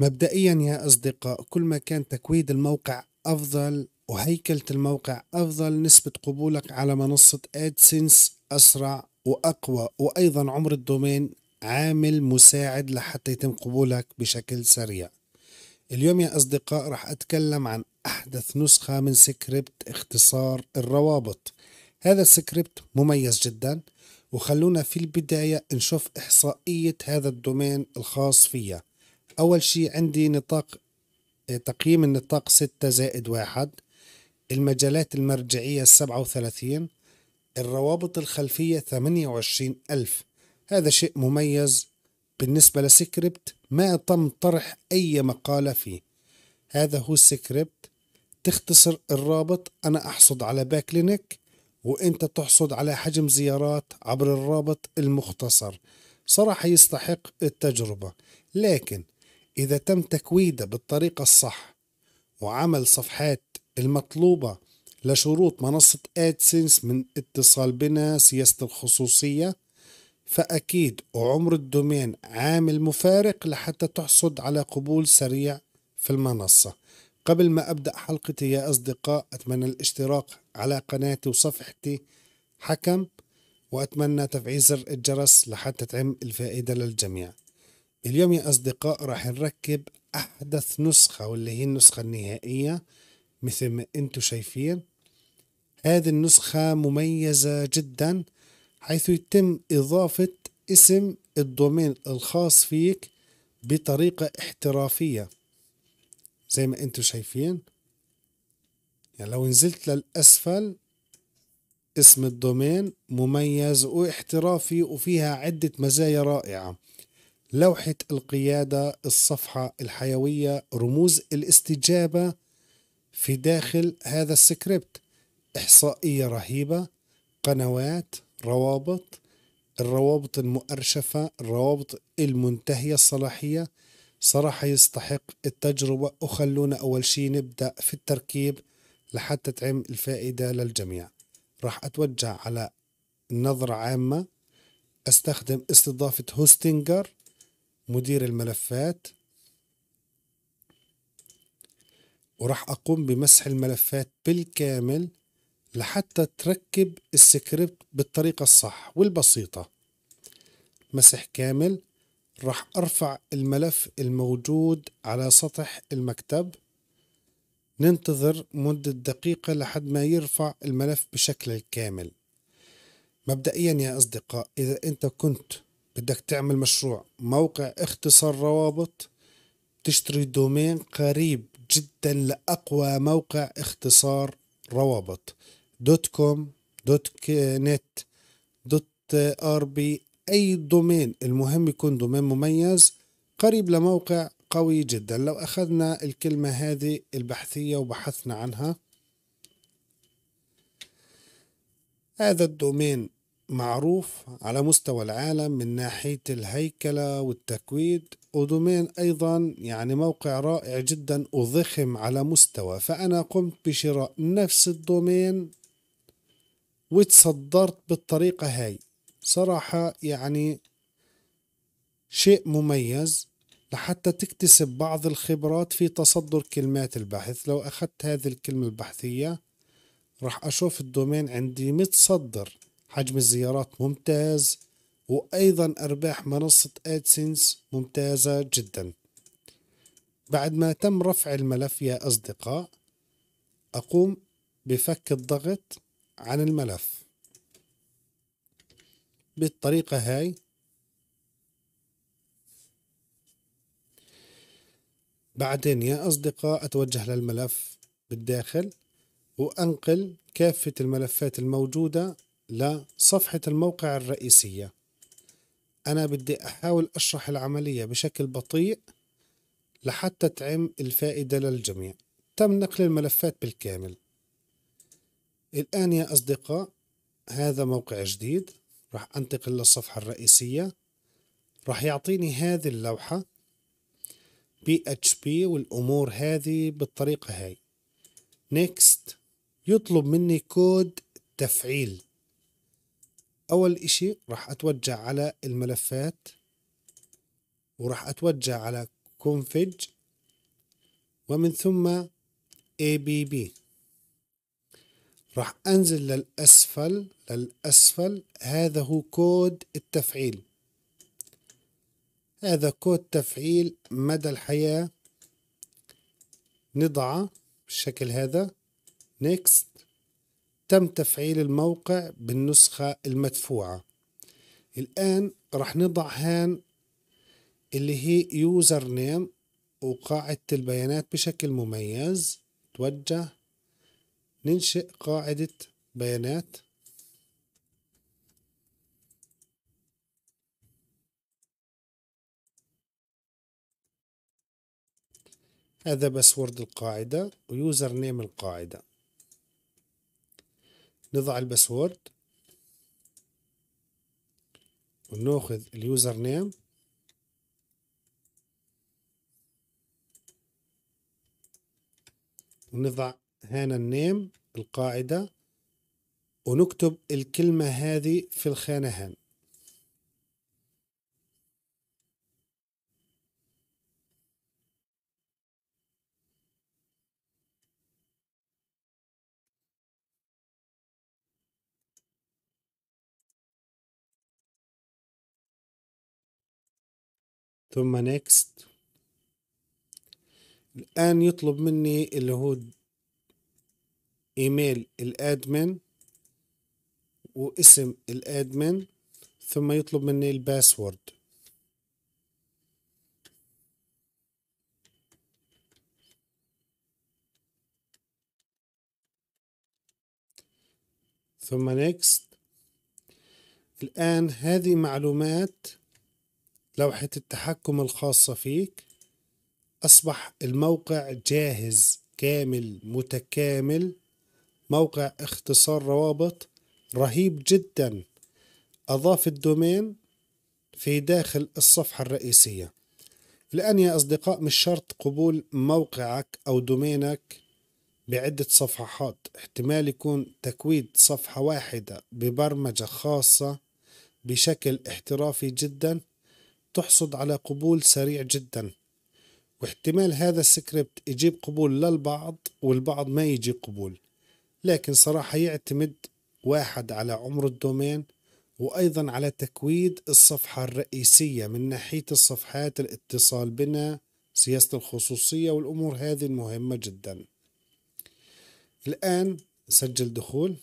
مبدئيا يا أصدقاء كل ما كان تكويد الموقع أفضل وهيكلة الموقع أفضل نسبة قبولك على منصة أدسنس أسرع وأقوى وأيضا عمر الدومين عامل مساعد لحتى يتم قبولك بشكل سريع اليوم يا أصدقاء راح أتكلم عن أحدث نسخة من سكريبت اختصار الروابط هذا السكريبت مميز جدا وخلونا في البداية نشوف إحصائية هذا الدومين الخاص فيه أول شيء عندي نطاق آه، تقييم النطاق 6 زائد 1 المجالات المرجعية 37 الروابط الخلفية 28 ألف هذا شيء مميز بالنسبة لسكريبت ما تم طرح أي مقالة فيه هذا هو السكريبت تختصر الرابط أنا أحصد على باكلينك وأنت تحصد على حجم زيارات عبر الرابط المختصر صراحة يستحق التجربة لكن إذا تم تكويده بالطريقة الصح وعمل صفحات المطلوبة لشروط منصة ادسنس من اتصال بنا سياسة الخصوصية فأكيد وعمر الدومين عامل مفارق لحتى تحصد على قبول سريع في المنصة قبل ما أبدأ حلقتي يا أصدقاء أتمنى الاشتراك على قناتي وصفحتي حكم وأتمنى تفعيل زر الجرس لحتى تعم الفائدة للجميع اليوم يا أصدقاء راح نركب أحدث نسخة واللي هي النسخة النهائية مثل ما أنتم شايفين هذه النسخة مميزة جدا حيث يتم إضافة اسم الدومين الخاص فيك بطريقة احترافية زي ما أنتم شايفين يعني لو نزلت للأسفل اسم الدومين مميز واحترافي وفيها عدة مزايا رائعة لوحة القيادة الصفحة الحيوية رموز الاستجابة في داخل هذا السكريبت إحصائية رهيبة قنوات روابط الروابط المؤرشفة الروابط المنتهية الصلاحية صراحة يستحق التجربة وخلونا أول شيء نبدأ في التركيب لحتى تعم الفائدة للجميع راح أتوجه على نظرة عامة أستخدم استضافة هوستنجر مدير الملفات وراح أقوم بمسح الملفات بالكامل لحتى تركب السكريبت بالطريقة الصح والبسيطة مسح كامل راح أرفع الملف الموجود على سطح المكتب ننتظر مدة دقيقة لحد ما يرفع الملف بشكل الكامل مبدئيا يا أصدقاء إذا أنت كنت بدك تعمل مشروع موقع اختصار روابط تشتري دومين قريب جدا لأقوى موقع اختصار روابط دوت كوم دوت نت دوت ار بي أي دومين المهم يكون دومين مميز قريب لموقع قوي جدا لو أخذنا الكلمة هذه البحثية وبحثنا عنها هذا الدومين معروف على مستوى العالم من ناحية الهيكلة والتكويد ودومين أيضا يعني موقع رائع جدا وضخم على مستوى فأنا قمت بشراء نفس الدومين وتصدرت بالطريقة هاي صراحة يعني شيء مميز لحتى تكتسب بعض الخبرات في تصدر كلمات البحث لو أخذت هذه الكلمة البحثية راح أشوف الدومين عندي متصدر حجم الزيارات ممتاز وأيضا أرباح منصة أدسنس ممتازة جدا بعد ما تم رفع الملف يا أصدقاء أقوم بفك الضغط عن الملف بالطريقة هاي بعدين يا أصدقاء أتوجه للملف بالداخل وأنقل كافة الملفات الموجودة لصفحة الموقع الرئيسية أنا بدي أحاول أشرح العملية بشكل بطيء لحتى تعم الفائدة للجميع تم نقل الملفات بالكامل الآن يا أصدقاء هذا موقع جديد راح أنتقل للصفحة الرئيسية راح يعطيني هذه اللوحة بي اتش بي والأمور هذه بالطريقة هاي نيكست يطلب مني كود تفعيل اول اشي راح اتوجع على الملفات وراح اتوجع على config ومن ثم abb راح انزل للاسفل للاسفل هذا هو كود التفعيل هذا كود تفعيل مدى الحياة نضعه بالشكل هذا next تم تفعيل الموقع بالنسخة المدفوعة الآن رح نضع هان اللي هي يوزر نيم وقاعدة البيانات بشكل مميز توجه ننشئ قاعدة بيانات هذا باسورد القاعدة ويوزر نيم القاعدة نضع الباسورد وناخذ اليوزر نيم ونضع هنا النيم القاعدة ونكتب الكلمة هذه في الخانة هنا ثم نيكست الآن يطلب مني اللي هو إيميل الأدمن واسم الأدمن ثم يطلب مني الباسورد ثم نيكست الآن هذه معلومات لوحة التحكم الخاصة فيك أصبح الموقع جاهز كامل متكامل موقع اختصار روابط رهيب جدا أضاف الدومين في داخل الصفحة الرئيسية الآن يا أصدقاء مش شرط قبول موقعك أو دومينك بعدة صفحات احتمال يكون تكويد صفحة واحدة ببرمجة خاصة بشكل احترافي جدا تحصد على قبول سريع جدا واحتمال هذا السكريبت يجيب قبول للبعض والبعض ما يجي قبول لكن صراحة يعتمد واحد على عمر الدومين وأيضا على تكويد الصفحة الرئيسية من ناحية الصفحات الاتصال بنا سياسة الخصوصية والأمور هذه المهمة جدا الآن سجل دخول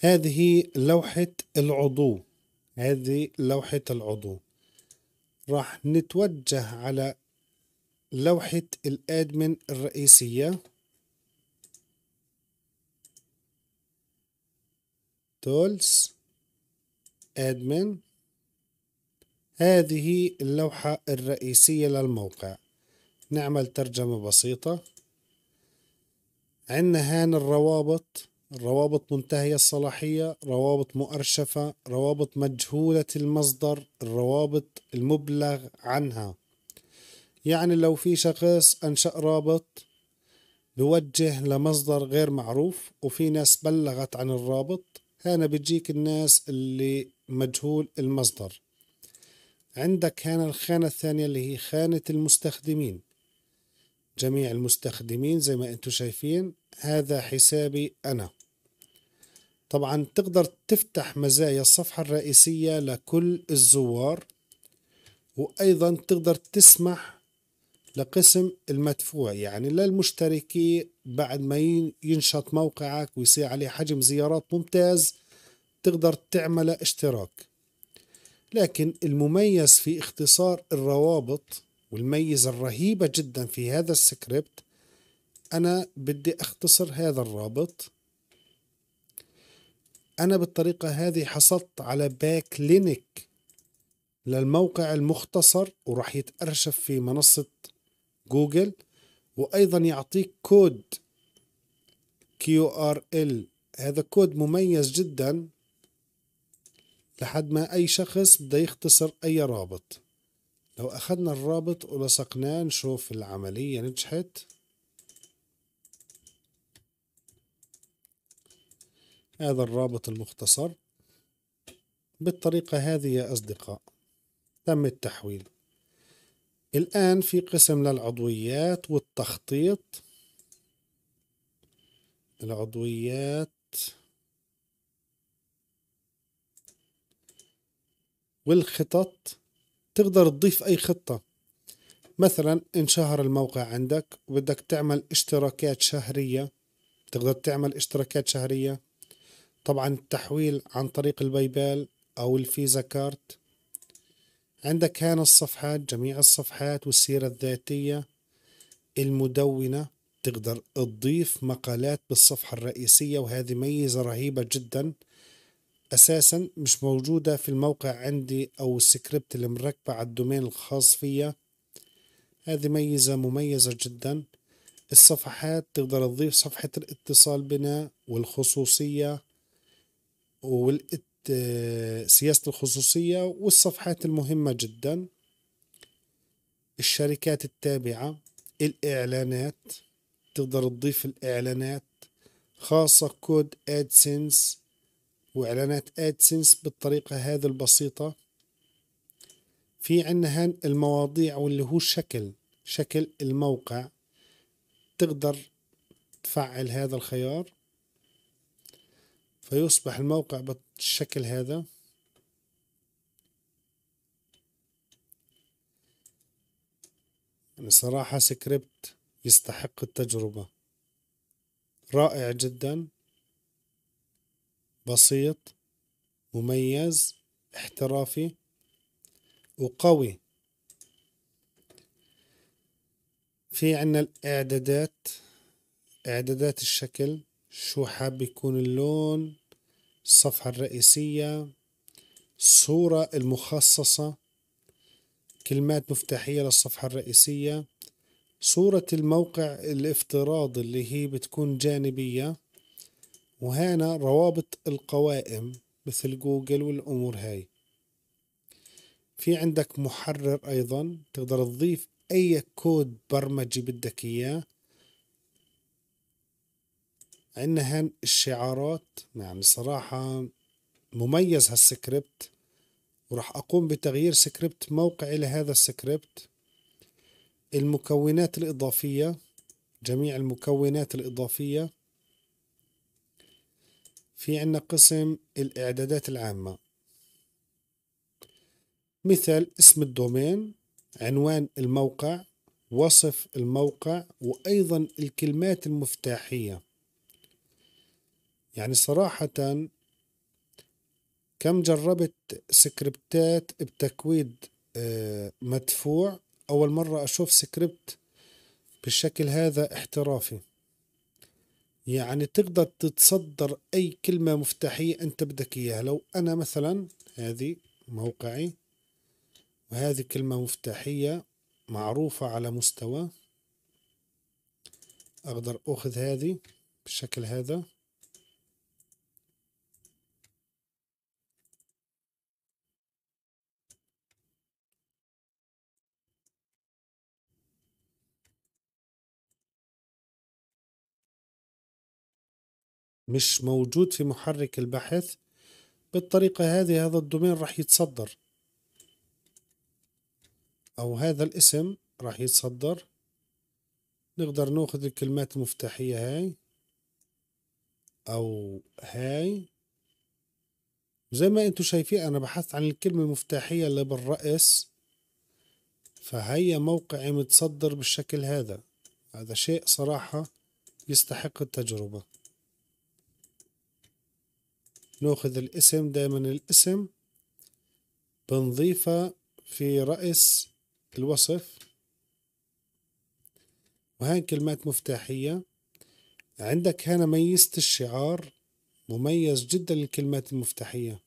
هذه لوحة العضو هذه لوحة العضو راح نتوجه على لوحة الادمن الرئيسية تولز ادمن هذه اللوحة الرئيسية للموقع نعمل ترجمة بسيطة عندنا هان الروابط روابط منتهية الصلاحية روابط مؤرشفة روابط مجهولة المصدر الروابط المبلغ عنها يعني لو في شخص أنشأ رابط بوجه لمصدر غير معروف وفي ناس بلغت عن الرابط هنا بتجيك الناس اللي مجهول المصدر عندك هنا الخانة الثانية اللي هي خانة المستخدمين جميع المستخدمين زي ما انتم شايفين هذا حسابي أنا طبعا تقدر تفتح مزايا الصفحة الرئيسية لكل الزوار وأيضا تقدر تسمح لقسم المدفوع يعني للمشتركي بعد ما ينشط موقعك ويصير عليه حجم زيارات ممتاز تقدر تعمل اشتراك لكن المميز في اختصار الروابط والميزة الرهيبة جدا في هذا السكريبت أنا بدي أختصر هذا الرابط أنا بالطريقة هذه حصلت على باك لينك للموقع المختصر وراح يتأرشف في منصة جوجل وأيضا يعطيك كود كيو ار ال هذا كود مميز جدا لحد ما أي شخص بده يختصر أي رابط لو أخذنا الرابط ولصقناه نشوف العملية نجحت هذا الرابط المختصر بالطريقة هذه يا أصدقاء تم التحويل الآن في قسم للعضويات والتخطيط العضويات والخطط تقدر تضيف أي خطة مثلا انشهر الموقع عندك وبدك تعمل اشتراكات شهرية تقدر تعمل اشتراكات شهرية طبعا التحويل عن طريق البيبال أو الفيزا كارت عندك هنا الصفحات جميع الصفحات والسيرة الذاتية المدونة تقدر تضيف مقالات بالصفحة الرئيسية وهذه ميزة رهيبة جدا أساسا مش موجودة في الموقع عندي أو السكريبت اللي مركبة على الدومين الخاص فيا هذه ميزة مميزة جدا الصفحات تقدر تضيف صفحة الاتصال بنا والخصوصية ولقيت آه، سياسة الخصوصية والصفحات المهمة جدا الشركات التابعة الإعلانات تقدر تضيف الإعلانات خاصة كود ادسنس وإعلانات ادسنس بالطريقة هذه البسيطة في عندنا هان المواضيع واللي هو شكل شكل الموقع تقدر تفعل هذا الخيار فيصبح الموقع بالشكل هذا يعني صراحة سكريبت يستحق التجربة رائع جدا بسيط مميز احترافي وقوي في عنا الإعدادات إعدادات الشكل شو حاب يكون اللون الصفحة الرئيسية الصورة المخصصة كلمات مفتاحية للصفحة الرئيسية صورة الموقع الافتراضي اللي هي بتكون جانبية وهنا روابط القوائم مثل جوجل والأمور هاي في عندك محرر أيضا تقدر تضيف أي كود برمجي بدك إياه عندنا هان الشعارات يعني صراحة مميز هالسكريبت وراح أقوم بتغيير سكريبت موقعي لهذا السكريبت المكونات الإضافية جميع المكونات الإضافية في عنا قسم الإعدادات العامة مثل اسم الدومين عنوان الموقع وصف الموقع وأيضا الكلمات المفتاحية يعني صراحة كم جربت سكريبتات بتكويد آه، مدفوع أول مرة أشوف سكريبت بالشكل هذا احترافي يعني تقدر تتصدر أي كلمة مفتاحية أنت بدك إياها لو أنا مثلا هذه موقعي وهذه كلمة مفتاحية معروفة على مستوى أقدر أخذ هذه بالشكل هذا مش موجود في محرك البحث بالطريقة هذه هذا الدومين راح يتصدر أو هذا الاسم راح يتصدر نقدر ناخذ الكلمات المفتاحية هاي أو هاي زي ما انتم شايفين أنا بحثت عن الكلمة المفتاحية اللي بالرأس فهي موقعي متصدر بالشكل هذا هذا شيء صراحة يستحق التجربة ناخذ الاسم دائما الاسم بنضيفه في رأس الوصف وهي كلمات مفتاحية عندك هنا ميزة الشعار مميز جدا للكلمات المفتاحية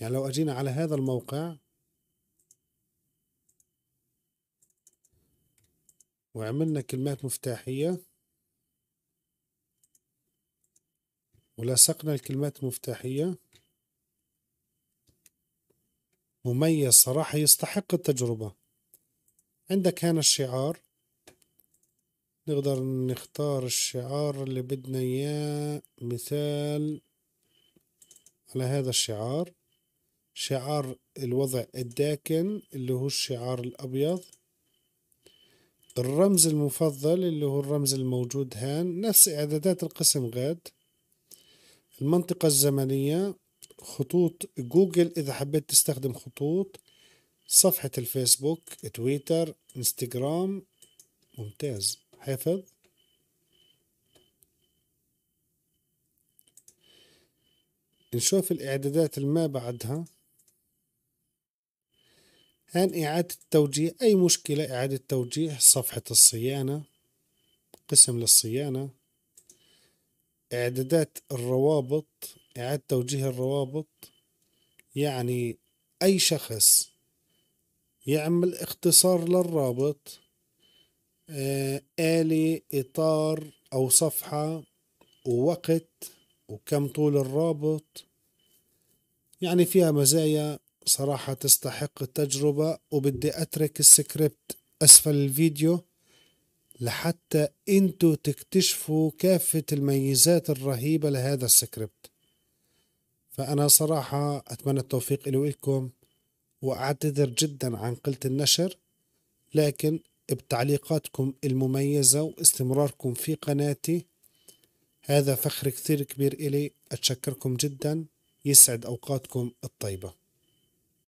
يعني لو أجينا على هذا الموقع وعملنا كلمات مفتاحية ولصقنا الكلمات المفتاحية مميز صراحة يستحق التجربة عندك هنا الشعار نقدر نختار الشعار اللي بدنا اياه مثال على هذا الشعار شعار الوضع الداكن اللي هو الشعار الابيض الرمز المفضل اللي هو الرمز الموجود هان نفس اعدادات القسم غاد المنطقة الزمنية خطوط جوجل إذا حبيت تستخدم خطوط صفحة الفيسبوك تويتر انستغرام ممتاز حفظ نشوف الإعدادات الما بعدها هان إعادة التوجيه أي مشكلة إعادة توجيه صفحة الصيانة قسم للصيانة إعدادات الروابط إعادة توجيه الروابط يعني أي شخص يعمل اختصار للرابط آه، آلي إطار أو صفحة ووقت وكم طول الرابط يعني فيها مزايا صراحة تستحق التجربة وبدي أترك السكريبت أسفل الفيديو لحتى انتوا تكتشفوا كافة الميزات الرهيبة لهذا السكريبت فأنا صراحة أتمنى التوفيق إلي وإلكم وأعتذر جدا عن قلة النشر لكن بتعليقاتكم المميزة واستمراركم في قناتي هذا فخر كثير كبير إلي أتشكركم جدا يسعد أوقاتكم الطيبة